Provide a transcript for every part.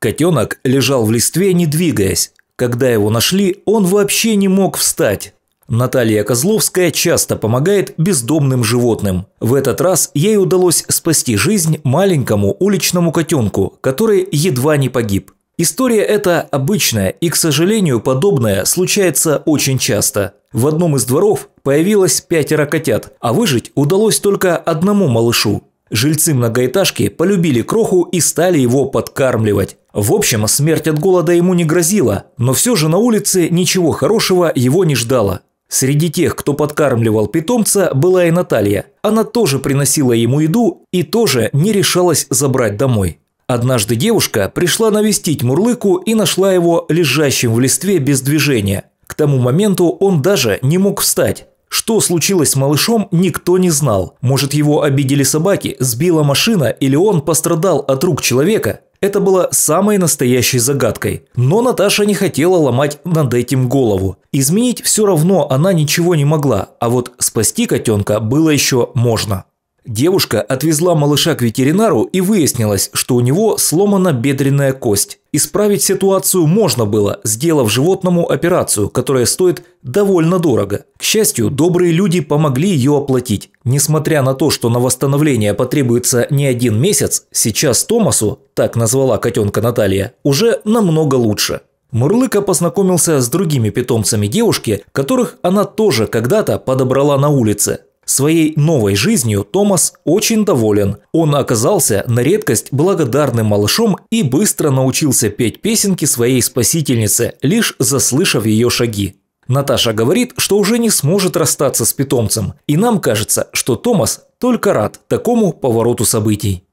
Котенок лежал в листве, не двигаясь. Когда его нашли, он вообще не мог встать. Наталья Козловская часто помогает бездомным животным. В этот раз ей удалось спасти жизнь маленькому уличному котенку, который едва не погиб. История эта обычная, и, к сожалению, подобная случается очень часто. В одном из дворов появилось пятеро котят, а выжить удалось только одному малышу. Жильцы многоэтажки полюбили кроху и стали его подкармливать. В общем, смерть от голода ему не грозила, но все же на улице ничего хорошего его не ждало. Среди тех, кто подкармливал питомца, была и Наталья. Она тоже приносила ему еду и тоже не решалась забрать домой. Однажды девушка пришла навестить Мурлыку и нашла его лежащим в листве без движения. К тому моменту он даже не мог встать. Что случилось с малышом, никто не знал. Может, его обидели собаки, сбила машина или он пострадал от рук человека? Это было самой настоящей загадкой. Но Наташа не хотела ломать над этим голову. Изменить все равно она ничего не могла, а вот спасти котенка было еще можно. Девушка отвезла малыша к ветеринару и выяснилось, что у него сломана бедренная кость. Исправить ситуацию можно было, сделав животному операцию, которая стоит довольно дорого. К счастью, добрые люди помогли ее оплатить. Несмотря на то, что на восстановление потребуется не один месяц, сейчас Томасу, так назвала котенка Наталья, уже намного лучше. Мурлыка познакомился с другими питомцами девушки, которых она тоже когда-то подобрала на улице. Своей новой жизнью Томас очень доволен. Он оказался на редкость благодарным малышом и быстро научился петь песенки своей спасительнице, лишь заслышав ее шаги. Наташа говорит, что уже не сможет расстаться с питомцем, и нам кажется, что Томас только рад такому повороту событий.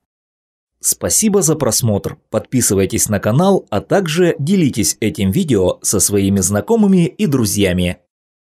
Спасибо за просмотр, подписывайтесь на канал, а также делитесь этим видео со своими знакомыми и друзьями.